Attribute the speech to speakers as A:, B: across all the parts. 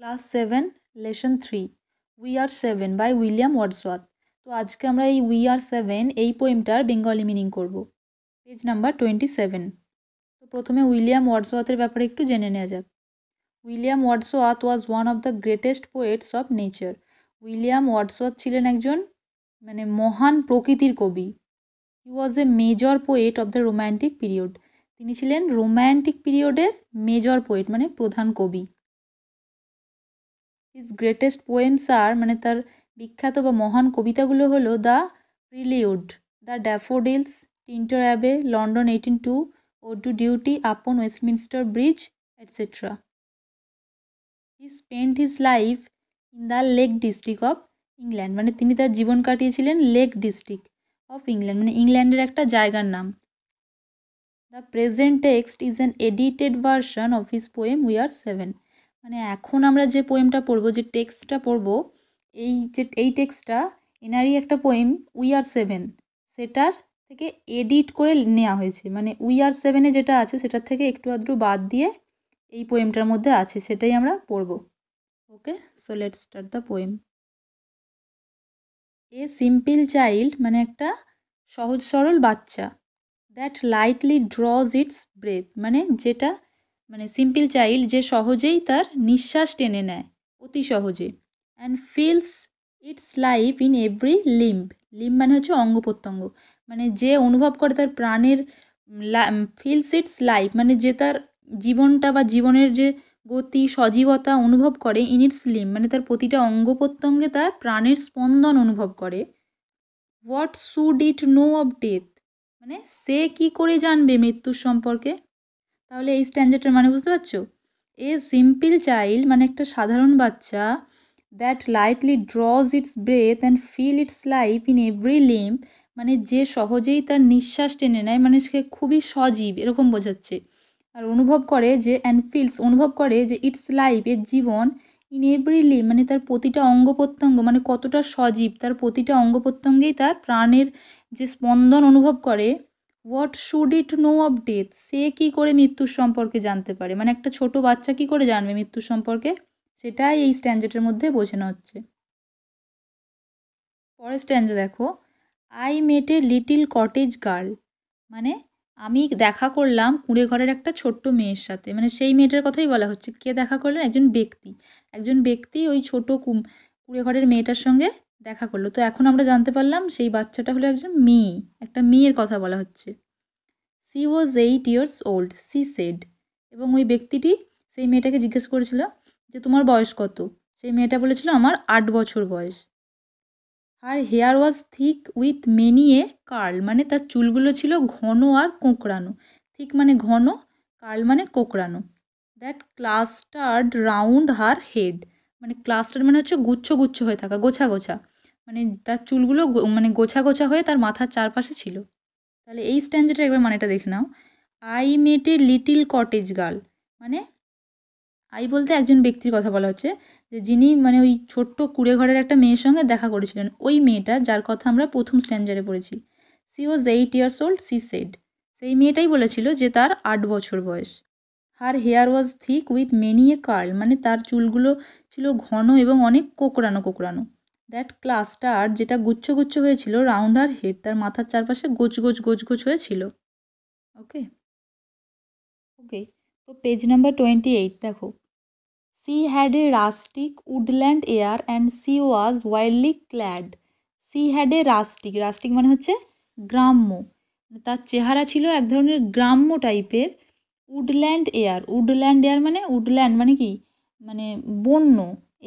A: Class seven lesson three we are seven by William Wordsworth তো আজকে আমরা এই উই আর সেভেন এই পোয়েমটার বেঙ্গলি মিনিং করব পেজ নাম্বার টোয়েন্টি সেভেন তো প্রথমে উইলিয়াম ওয়ার্ডসওয়ার্থের ব্যাপারে একটু জেনে নেওয়া যাক William Wordsworth was one of the greatest poets of nature William Wordsworth ছিলেন একজন মানে মহান প্রকৃতির কবি he was a major poet of the romantic period তিনি ছিলেন রোম্যান্টিক পিরিয়ডের মেজর পোয়েট মানে প্রধান কবি হিজ গ্রেটেস্ট পোয়েমস আর মানে তার বিখ্যাত বা মহান কবিতাগুলো হলো the prelude the daffodils Tintern Abbey London eighteen two ode to duty upon Westminster Bridge etcetera he spend his life in the lake district of England মানে তিনি তার জীবন কাটিয়েছিলেন লেক ডিস্ট্রিক্ট অফ ইংল্যান্ড মানে ইংল্যান্ডের একটা জায়গার নাম the present text is an edited version of his poem we are seven মানে এখন আমরা যে পোয়েমটা পড়বো যে টেক্সটটা পড়বো এই যে এই টেক্সটটা এনারই একটা পোয়েম উই আর সেভেন সেটার থেকে এডিট করে নেওয়া হয়েছে মানে উই আর সেভেনে যেটা আছে সেটার থেকে একটু আধটু বাদ দিয়ে এই পোয়েমটার মধ্যে আছে সেটাই আমরা পড়ব okay so let start the poem a simple child মানে একটা সহজ সরল বাচ্চা that lightly draws its breath মানে যেটা মানে সিম্পল চাইল্ড যে সহজেই তার নিঃশ্বাস টেনে নেয় অতি সহজে and feels its life in every limb limb মানে হচ্ছে অঙ্গ প্রত্যঙ্গ মানে যে অনুভব করে তার প্রাণের ফিলস ইটস লাইফ মানে যে তার জীবনটা বা জীবনের যে গতি সজীবতা অনুভব করে ইন ইটস লিম মানে তার প্রতিটা অঙ্গ প্রত্যঙ্গে তার প্রাণের স্পন্দন অনুভব করে what should it know of death মানে সে কি করে জানবে মৃত্যুর সম্পর্কে তাহলে এই স্ট্যান্ডার্ডের মানে বুঝতে পারছো এ সিম্পল চাইল্ড মানে একটা সাধারণ বাচ্চা that lightly draws its breath and feel its life in every limb মানে যে সহজেই তার নিঃশ্বাস টেনে নেয় মানে সে খুবই সজীব এরকম বোঝাচ্ছে আর অনুভব করে যে অ্যান্ড ফিলস অনুভব করে যে ইটস লাইফ এর জীবন ইন এভরি লিম মানে তার প্রতিটা অঙ্গ প্রত্যঙ্গ মানে কতটা সজীব তার প্রতিটা অঙ্গ প্রত্যঙ্গেই তার প্রাণের যে স্পন্দন অনুভব করে what should it know of death সে কি করে মৃত্যুর সম্পর্কে জানতে পারে মানে একটা ছোট বাচ্চা কি করে জানবে মৃত্যুর সম্পর্কে সেটাই এই স্ট্যান্ডার্ডের মধ্যে বোঝানো হচ্ছে পরের স্ট্যান্ডে দেখো I met a little cottage girl মানে আমি দেখা করলাম কুঁড়ে ঘরের একটা ছোট্ট মেয়ের সাথে মানে সেই মেয়েটার কথাই বলা হচ্ছে কে দেখা করলেন একজন ব্যক্তি একজন ব্যক্তি ওই ছোটো কুড়ে ঘরের মেয়েটার সঙ্গে দেখা করলো তো এখন আমরা জানতে পারলাম সেই বাচ্চাটা হলো একজন মেয়ে একটা মেয়ের কথা বলা হচ্ছে she was eight years old she said এবং ওই ব্যক্তিটি সেই মেয়েটাকে জিজ্ঞেস করেছিল যে তোমার বয়স কত সেই মেয়েটা বলেছিল আমার আট বছর বয়স আর hair was thick with many a curl মানে তার চুলগুলো ছিল ঘন আর কোঁকড়ানো থিক মানে ঘন কার্ল মানে কোঁকড়ানো that clustered round her head মানে ক্লাস্টার মানে হচ্ছে গুচ্ছ গুচ্ছ হয়ে থাকা গোছা গোছা মানে তার চুলগুলো মানে গোছা গোছা হয়ে তার মাথার চারপাশে ছিল তাহলে এই স্ট্যান্ডাটা একবার মানেটা দেখে নাও I met little cottage girl মানে আই বলতে একজন ব্যক্তির কথা বলা হচ্ছে যে যিনি মানে ওই ছোট্ট কুড়ে ঘরের একটা মেয়ের সঙ্গে দেখা করেছিলেন ওই মেয়েটা যার কথা আমরা প্রথম স্ট্যান্ডারে পড়েছি she was eight years old she said সেই মেয়েটাই বলেছিল যে তার আট বছর বয়স her hair was thick with many a curl মানে তার চুলগুলো ছিল ঘন এবং অনেক কোকড়ানো কোকড়ানো দ্যাট ক্লাস্টার যেটা গুচ্ছ গুচ্ছ হয়েছিল রাউন্ড আর হেড তার মাথার চারপাশে গোচ গোচ গোচ গোচ হয়েছিল ওকে ওকে তো পেজ নাম্বার টোয়েন্টি এইট দেখো she had a rustic woodland air and she was wildly clad she had a rustic rustic মানে হচ্ছে গ্রাম্য তার চেহারা ছিল এক ধরনের গ্রাম্য টাইপের উডল্যান্ড এয়ার উডল্যান্ড এয়ার মানে উডল্যান্ড মানে কি মানে বন্য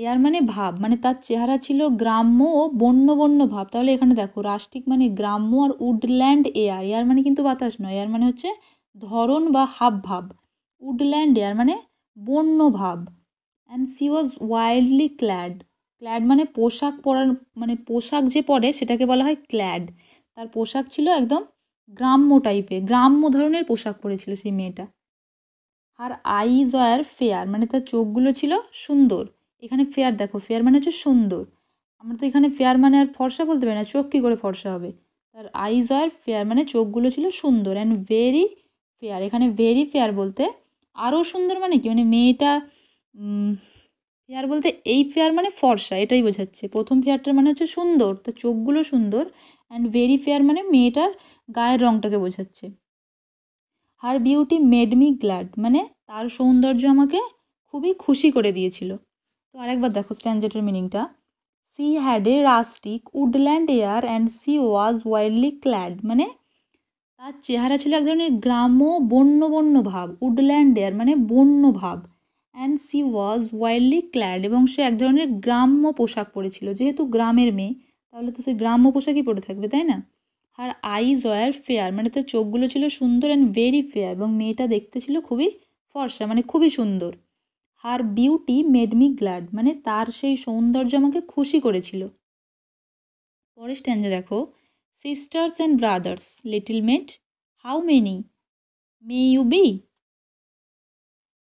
A: এয়ার মানে ভাব মানে তার চেহারা ছিল গ্রাম্য ও বন্য বন্য ভাব তাহলে এখানে দেখো রাষ্ট্রিক মানে গ্রাম্য আর উডল্যান্ড এয়ার এয়ার মানে কিন্তু বাতাস নয় এয়ার মানে হচ্ছে ধরন বা হাব ভাব উডল্যান্ড এয়ার মানে বন্য ভাব and she was wildly clad clad মানে পোশাক পরার মানে পোশাক যে পরে সেটাকে বলা হয় ক্ল্যাড তার পোশাক ছিল একদম গ্রাম্য টাইপের গ্রাম্য ধরনের পোশাক পরেছিল সেই মেয়েটা আর আইজ আর ফেয়ার মানে তার চোখগুলো ছিল সুন্দর এখানে ফেয়ার দেখো ফেয়ার মানে হচ্ছে সুন্দর আমরা তো এখানে ফেয়ার মানে আর ফর্সা বলতে পারি না চোখ কী করে ফর্সা হবে তার আইজ আর ফেয়ার মানে চোখগুলো ছিল সুন্দর অ্যান্ড ভেরি ফেয়ার এখানে ভেরি ফেয়ার বলতে আরও সুন্দর মানে কি মানে মেয়েটা ফেয়ার বলতে এই ফেয়ার মানে ফর্সা এটাই বোঝাচ্ছে প্রথম ফেয়ারটার মানে হচ্ছে সুন্দর তার চোখগুলো সুন্দর অ্যান্ড ভেরি ফেয়ার মানে মেয়েটার গায়ের রঙটাকে বোঝাচ্ছে her beauty made me glad মানে তার সৌন্দর্য আমাকে খুবই খুশি করে দিয়েছিল তো আরেকবার দেখো স্ট্যান্ডার্ডের মিনিংটা she had a rustic woodland air and she was wildly clad মানে তার চেহারা ছিল এক ধরনের গ্রাম্য বন্য বন্য ভাব উডল্যান্ড এয়ার মানে বন্য ভাব and she was wildly clad এবং সে এক ধরনের গ্রাম্য পোশাক পরেছিল যেহেতু গ্রামের মেয়ে তাহলে তো সে গ্রাম্য পোশাকই পরে থাকবে তাই না আর আইজ ওয়ার ফেয়ার মানে তার চোখগুলো ছিল সুন্দর অ্যান্ড ভেরি ফেয়ার এবং মেয়েটা দেখতে ছিল খুবই ফর্সা মানে খুবই সুন্দর her beauty made me glad মানে তার সেই সৌন্দর্য আমাকে খুশি করেছিল পরে স্ট্যান্ডে দেখো sisters and brothers little maid how many may you be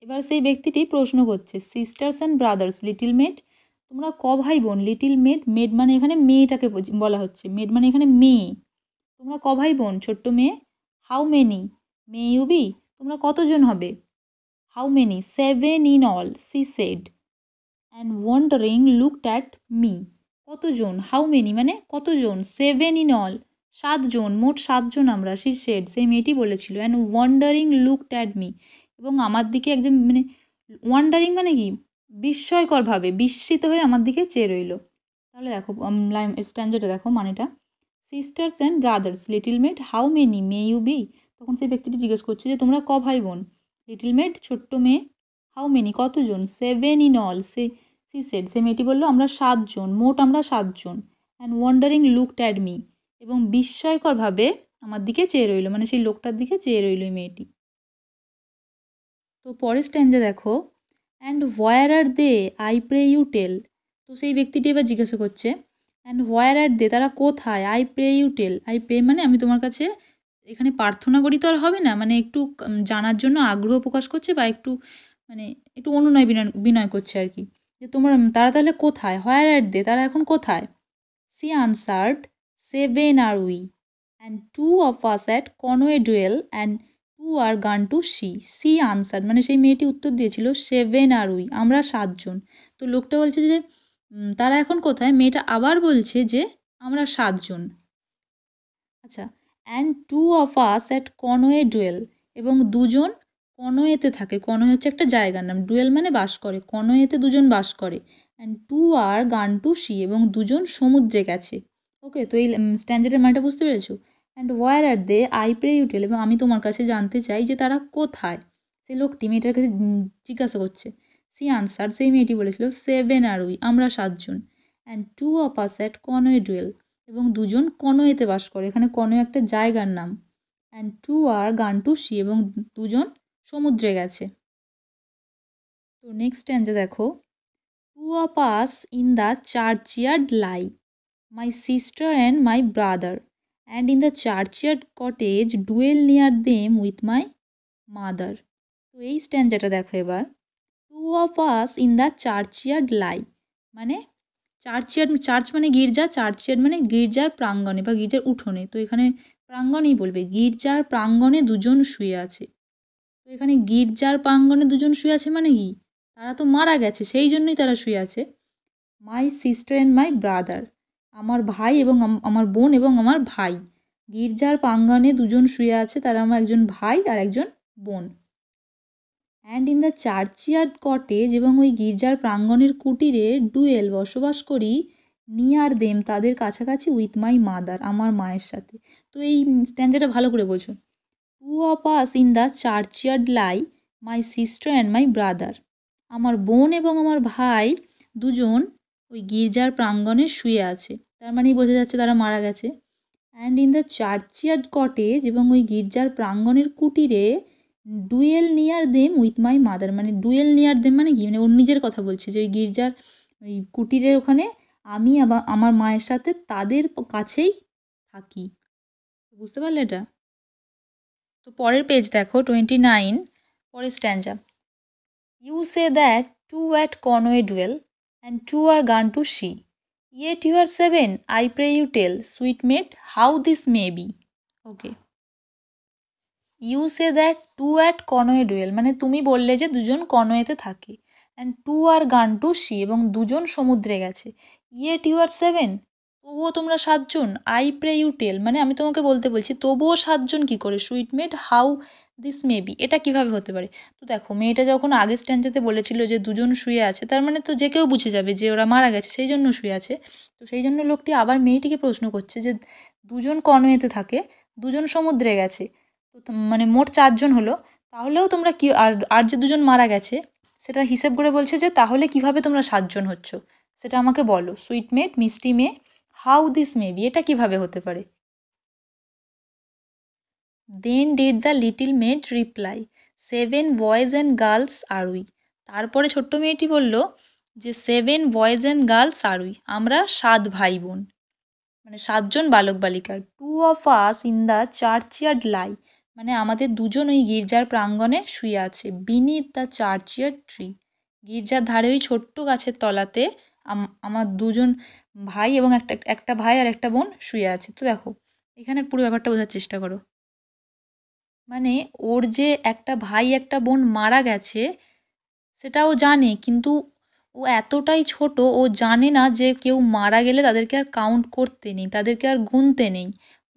A: এবার সেই ব্যক্তিটি প্রশ্ন করছে sisters and brothers little maid তোমরা ক ভাই বোন লিটিল মেড মেড মানে এখানে মেয়েটাকে বলা হচ্ছে মেড মানে এখানে মেয়ে তোমরা ক ভাই বোন ছোট্ট মেয়ে how many may you be be তোমরা কতজন হবে how many seven in all she said and wondering look at me কতজন হাউ মেনি মানে কতজন সেভেন ইন অল সাতজন মোট সাতজন আমরা সি সেড সেই মেয়েটি বলেছিল and wondering look at me এবং আমার দিকে একজন মানে ওয়ান্ডারিং মানে কি বিস্ময়করভাবে বিস্মিত হয়ে আমার দিকে চেয়ে রইল তাহলে দেখো স্ট্যান্ডার্ডে um, দেখো মানেটা sisters and brothers little maid how many may you be তখন সেই ব্যক্তিটি জিজ্ঞেস করছে যে তোমরা ক ভাই বোন লিটিল মেড ছোট্ট মেয়ে হাউ মেনি কতজন সেভেন ইন অল সে সি সেড সে মেয়েটি বললো আমরা সাতজন মোট আমরা সাতজন and wondering look at me এবং বিস্ময়করভাবে আমার দিকে চেয়ে রইল মানে সেই লোকটার দিকে চেয়ে রইল মেয়েটি তো পরের স্ট্যান্ডে দেখো and where are they I pray you tell তো সেই ব্যক্তিটি এবার জিজ্ঞাসা করছে অ্যান্ড হোয়ার অ্যাট দে তারা কোথায় I pray you tell I pray মানে আমি তোমার কাছে এখানে প্রার্থনা করি তো আর হবে না মানে একটু জানার জন্য আগ্রহ প্রকাশ করছে বা একটু মানে একটু অনুনয় বিনয় বিনয় করছে আর কি যে তোমার তারা তাহলে কোথায় হোয়ার অ্যাট দে তারা এখন কোথায় she answered seven are we and two of us at Conway dwell and two are gone to C C answer মানে সেই মেয়েটি উত্তর দিয়েছিল সেভেন আর উই আমরা সাতজন তো লোকটা বলছে যে তারা এখন কোথায় মেয়েটা আবার বলছে যে আমরা সাতজন আচ্ছা and two of us at Conway dwell এবং দুজন কনোয়েতে থাকে কনোয়ে হচ্ছে একটা জায়গার নাম ডুয়েল মানে বাস করে কনোয়েতে দুজন বাস করে and two are gone to C এবং দুজন সমুদ্রে গেছে ওকে তো এই স্ট্যান্ডার্ডের মানেটা বুঝতে পেরেছো and where are they I pray you tell এবং আমি তোমার কাছে জানতে চাই যে তারা কোথায় সে লোকটি মেয়েটার কাছে জিজ্ঞাসা করছে সি আনসার সেই মেয়েটি বলেছিল সেভেন আর উই আমরা সাতজন and two of us at Conway dwell এবং দুজন কনয়েতে বাস করে এখানে কনয়ে একটা জায়গার নাম and two are gone to C এবং দুজন সমুদ্রে গেছে তো নেক্সট স্ট্যান্ডে দেখো two of us in the churchyard lie my sister and my brother and in the churchyard cottage dwell near them with my mother তো এই স্ট্যান্ডাটা দেখো এবার two of us in the churchyard lie মানে yard church মানে গির্জা yard মানে গির্জার প্রাঙ্গণে বা গির্জার উঠোনে তো এখানে প্রাঙ্গণেই বলবে গির্জার প্রাঙ্গণে দুজন শুয়ে আছে তো এখানে গির্জার প্রাঙ্গণে দুজন শুয়ে আছে মানে কি তারা তো মারা গেছে সেই জন্যই তারা শুয়ে আছে my sister and my brother আমার ভাই এবং আমার বোন এবং আমার ভাই গির্জার প্রাঙ্গণে দুজন শুয়ে আছে তারা আমার একজন ভাই আর একজন বোন and in the churchyard cottage এবং ওই গির্জার প্রাঙ্গণের কুটিরে ডুয়েল বসবাস করি নিয়ার দেম তাদের কাছাকাছি উইথ মাই মাদার আমার মায়ের সাথে তো এই স্ট্যান্ডাটা ভালো করে বোঝো two of us in the churchyard lie my sister and my brother আমার বোন এবং আমার ভাই দুজন ওই গির্জার প্রাঙ্গণে শুয়ে আছে তার মানেই বোঝা যাচ্ছে তারা মারা গেছে and in the churchyard cottage এবং ওই গির্জার প্রাঙ্গণের কুটিরে dwell near them with my mother মানে ডুয়েল নিয়ার দেম মানে কি মানে ওর নিজের কথা বলছে যে ওই গির্জার ওই কুটিরের ওখানে আমি আবার আমার মায়ের সাথে তাদের কাছেই থাকি বুঝতে পারলে এটা তো পরের পেজ দেখো টোয়েন্টি নাইন পরের stanza you say that two at Conway dwell and two are gone to sea yet you are seven I pray you tell sweet maid how this may be okay you say that two at Conway dwell মানে তুমি বললে যে দুজন কনোয়েতে থাকে and two are gone to C এবং দুজন সমুদ্রে গেছে ইয়েট ইউ আর সেভেন তবুও তোমরা সাতজন আই প্রে ইউ টেল মানে আমি তোমাকে বলতে বলছি তবুও সাতজন কি করে sweet maid how this may be এটা কিভাবে হতে পারে তো দেখো মেয়েটা যখন আগের স্ট্যান্ডাতে বলেছিল যে দুজন শুয়ে আছে তার মানে তো যে কেউ বুঝে যাবে যে ওরা মারা গেছে সেই জন্য শুয়ে আছে তো সেই জন্য লোকটি আবার মেয়েটিকে প্রশ্ন করছে যে দুজন কনওয়েতে থাকে দুজন সমুদ্রে গেছে তো মানে মোট চারজন হলো তাহলেও তোমরা কি আর আর যে দুজন মারা গেছে সেটা হিসেব করে বলছে যে তাহলে কিভাবে তোমরা সাতজন হচ্ছ সেটা আমাকে বলো সুইট মেট মিষ্টি মেয়ে হাউ দিস মেবি এটা কিভাবে হতে পারে then did the little maid reply seven boys and girls are we তারপরে ছোট্ট মেয়েটি বলল যে seven boys and girls are we আমরা সাত ভাই বোন মানে সাতজন বালক বালিকার two of us in the churchyard lie মানে আমাদের দুজন ওই গির্জার প্রাঙ্গণে শুয়ে আছে beneath the churchyard tree গির্জার ধারে ওই ছোট্ট গাছের তলাতে আমার দুজন ভাই এবং একটা একটা ভাই আর একটা বোন শুয়ে আছে তো দেখো এখানে পুরো ব্যাপারটা বোঝার চেষ্টা করো মানে ওর যে একটা ভাই একটা বোন মারা গেছে সেটা ও জানে কিন্তু ও এতটাই ছোট ও জানে না যে কেউ মারা গেলে তাদেরকে আর কাউন্ট করতে নেই তাদেরকে আর গুনতে নেই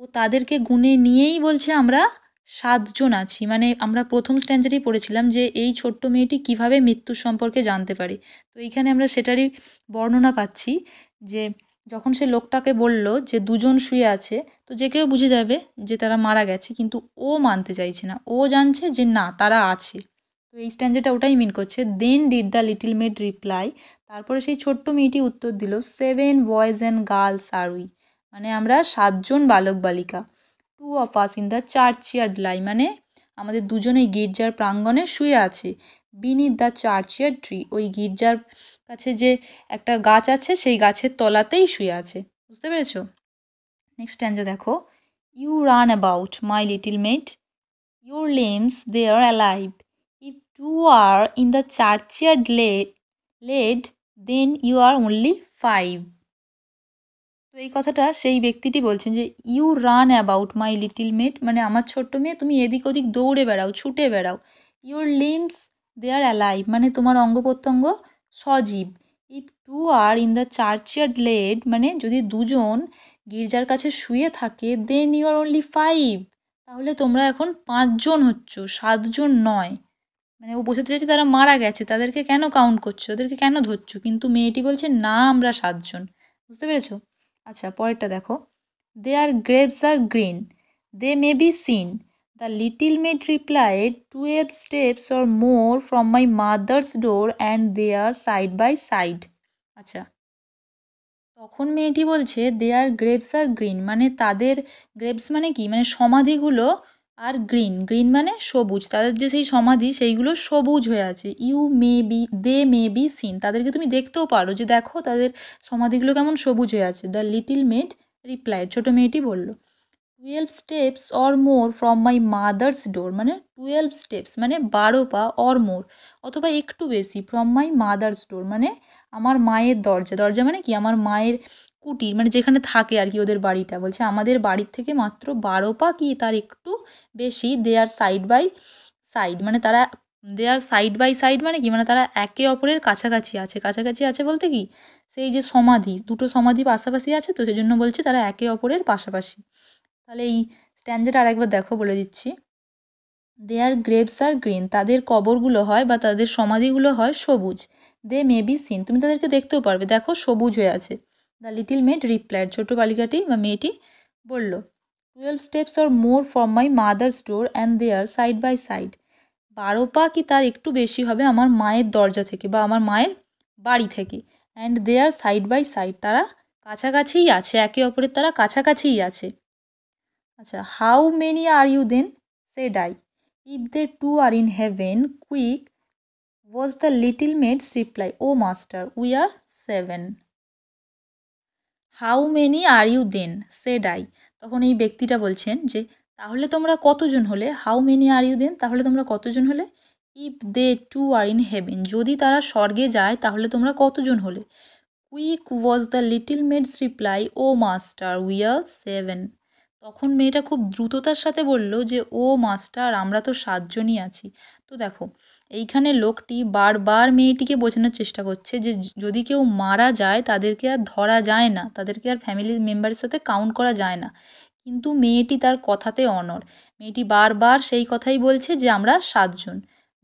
A: ও তাদেরকে গুনে নিয়েই বলছে আমরা সাতজন আছি মানে আমরা প্রথম স্ট্যান্ডারই পড়েছিলাম যে এই ছোট্ট মেয়েটি কিভাবে মৃত্যুর সম্পর্কে জানতে পারে তো এইখানে আমরা সেটারই বর্ণনা পাচ্ছি যে যখন সে লোকটাকে বলল যে দুজন শুয়ে আছে তো যে কেউ বুঝে যাবে যে তারা মারা গেছে কিন্তু ও মানতে চাইছে না ও জানছে যে না তারা আছে তো এই স্ট্যান্ডাটা ওটাই মিন করছে then did the little maid reply তারপরে সেই ছোট্ট মেয়েটি উত্তর দিল seven boys and girls are we মানে আমরা সাতজন বালক বালিকা two of us in the churchyard lie মানে আমাদের দুজনেই গির্জার প্রাঙ্গণে শুয়ে আছে beneath the churchyard tree ওই গির্জার কাছে যে একটা গাছ আছে সেই গাছের তলাতেই শুয়ে আছে বুঝতে পেরেছ নেক্সট স্ট্যান্ডে দেখো you run about my little maid your limbs they are alive if two are in the churchyard laid then you are only five তো এই কথাটা সেই ব্যক্তিটি বলছেন যে you run about my little maid মানে আমার ছোট্ট মেয়ে তুমি এদিক ওদিক দৌড়ে বেড়াও ছুটে বেড়াও your limbs they are alive মানে তোমার অঙ্গ প্রত্যঙ্গ সজীব if two are in the churchyard laid মানে যদি দুজন গির্জার কাছে শুয়ে থাকে then you are only five তাহলে তোমরা এখন পাঁচজন হচ্ছ সাতজন নয় মানে ও বোঝাতে চাইছে তারা মারা গেছে তাদেরকে কেন কাউন্ট করছো ওদেরকে কেন ধরছো কিন্তু মেয়েটি বলছে না আমরা সাতজন বুঝতে পেরেছো আচ্ছা পরেরটা দেখো they are graves are green they may be seen the little maid replied twelve steps or more from my mother's door and they are side by side আচ্ছা তখন মেয়েটি বলছে দে আর গ্রেভস আর গ্রিন মানে তাদের graves মানে কি মানে সমাধিগুলো আর green green মানে সবুজ তাদের যে সেই সমাধি সেইগুলো সবুজ হয়ে আছে you may be they may be seen তাদেরকে তুমি দেখতেও পারো যে দেখো তাদের সমাধিগুলো কেমন সবুজ হয়ে আছে দ্য লিটিল মেড রিপ্লাইড ছোটো মেয়েটি বলল twelve steps or more from my mother's door মানে টুয়েলভ স্টেপস মানে বারো পা অর মোর অথবা একটু বেশি ফ্রম মাই মাদার্স ডোর মানে আমার মায়ের দরজা দরজা মানে কি আমার মায়ের কুটির মানে যেখানে থাকে আর কি ওদের বাড়িটা বলছে আমাদের বাড়ির থেকে মাত্র বারো পা কি তার একটু বেশি they are side by side মানে তারা they are side by side মানে কি মানে তারা একে অপরের কাছাকাছি আছে কাছাকাছি আছে বলতে কি সেই যে সমাধি দুটো সমাধি পাশাপাশি আছে তো সেই জন্য বলছে তারা একে অপরের পাশাপাশি তাহলে এই স্ট্যান্ডার্ড আর একবার দেখো বলে দিচ্ছি দে আর গ্রেভস আর গ্রিন তাদের কবরগুলো হয় বা তাদের সমাধিগুলো হয় সবুজ দে মে বি সিন তুমি তাদেরকে দেখতেও পারবে দেখো সবুজ হয়ে আছে দ্য লিটিল মেড রিপ্লাইড ছোট বালিকাটি বা মেয়েটি বলল twelve steps or more from my mother's door and they are side by side বারো পা কি তার একটু বেশি হবে আমার মায়ের দরজা থেকে বা আমার মায়ের বাড়ি থেকে and they are side by side তারা কাছাকাছিই আছে একে অপরের তারা কাছাকাছিই আছে আচ্ছা how many are you then said I if they two are in heaven quick was the little maid's reply O master we are seven how many are you then said I তখন এই ব্যক্তিটা বলছেন যে তাহলে তোমরা কতজন হলে how many are you then তাহলে তোমরা কতজন হলে if they two are in heaven যদি তারা স্বর্গে যায় তাহলে তোমরা কতজন হলে quick was the little maid's reply O master we are seven তখন মেয়েটা খুব দ্রুততার সাথে বলল যে ও মাস্টার আমরা তো সাতজনই আছি তো দেখো এইখানে লোকটি বারবার মেয়েটিকে বোঝানোর চেষ্টা করছে যে যদি কেউ মারা যায় তাদেরকে আর ধরা যায় না তাদেরকে আর ফ্যামিলি মেম্বারের সাথে কাউন্ট করা যায় না কিন্তু মেয়েটি তার কথাতে অনর মেয়েটি বারবার সেই কথাই বলছে যে আমরা সাতজন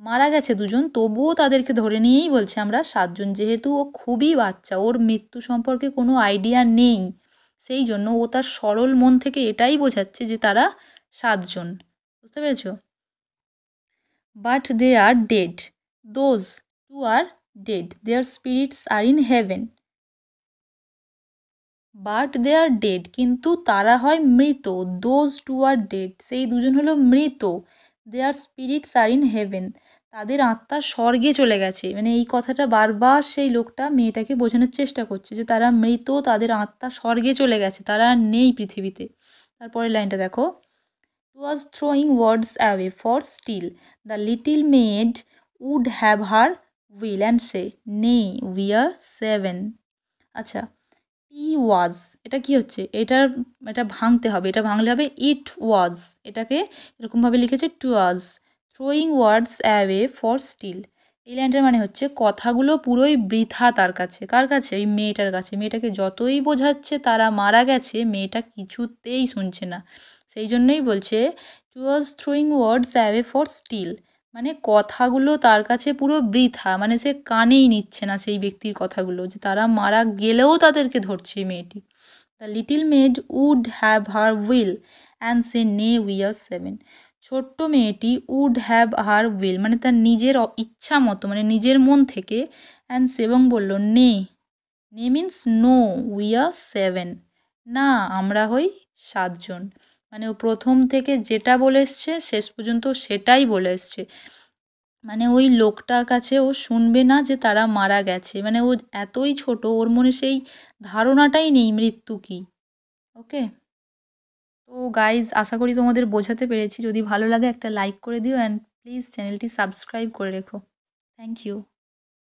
A: মারা গেছে দুজন তবুও তাদেরকে ধরে নিয়েই বলছে আমরা সাতজন যেহেতু ও খুবই বাচ্চা ওর মৃত্যু সম্পর্কে কোনো আইডিয়া নেই সেই জন্য ও তার সরল মন থেকে এটাই বোঝাচ্ছে যে তারা সাতজন বুঝতে পেরেছো but they are dead those two are dead their spirits are in heaven but they are dead কিন্তু তারা হয় মৃত দোজ টু আর ডেড সেই দুজন হলো মৃত they are spirits are in heaven তাদের আত্মা স্বর্গে চলে গেছে মানে এই কথাটা বারবার সেই লোকটা মেয়েটাকে বোঝানোর চেষ্টা করছে যে তারা মৃত তাদের আত্মা স্বর্গে চলে গেছে তারা নেই পৃথিবীতে তারপরের লাইনটা দেখো was throwing words away for still. The little maid would have her will and say, Nay, we are seven. আচ্ছা টি ওয়াজ এটা কি হচ্ছে এটার এটা ভাঙতে হবে এটা ভাঙলে হবে ইট ওয়াজ এটাকে এরকমভাবে লিখেছে to was throwing words away for still এই লাইনটার মানে হচ্ছে কথাগুলো পুরোই বৃথা তার কাছে কার কাছে ওই মেয়েটার কাছে মেয়েটাকে যতই বোঝাচ্ছে তারা মারা গেছে মেয়েটা কিছুতেই শুনছে না সেই জন্যই বলছে to was throwing words away for still মানে কথাগুলো তার কাছে পুরো বৃথা মানে সে কানেই নিচ্ছে না সেই ব্যক্তির কথাগুলো যে তারা মারা গেলেও তাদেরকে ধরছে মেয়েটি the little maid would have her will and said nay we are seven ছোট্ট মেয়েটি উড হ্যাভ হার উইল মানে তার নিজের ইচ্ছা মতো মানে নিজের মন থেকে অ্যান্ড সেবং বলল nay nay means no we are seven না আমরা হই সাতজন মানে ও প্রথম থেকে যেটা বলে এসছে শেষ পর্যন্ত সেটাই বলে এসছে মানে ওই লোকটার কাছে ও শুনবে না যে তারা মারা গেছে মানে ও এতই ছোট ওর মনে সেই ধারণাটাই নেই মৃত্যু কি ওকে তো গাইজ আশা করি তোমাদের বোঝাতে পেরেছি যদি ভালো লাগে একটা লাইক করে দিও অ্যান্ড প্লিজ চ্যানেলটি সাবস্ক্রাইব করে রেখো থ্যাংক ইউ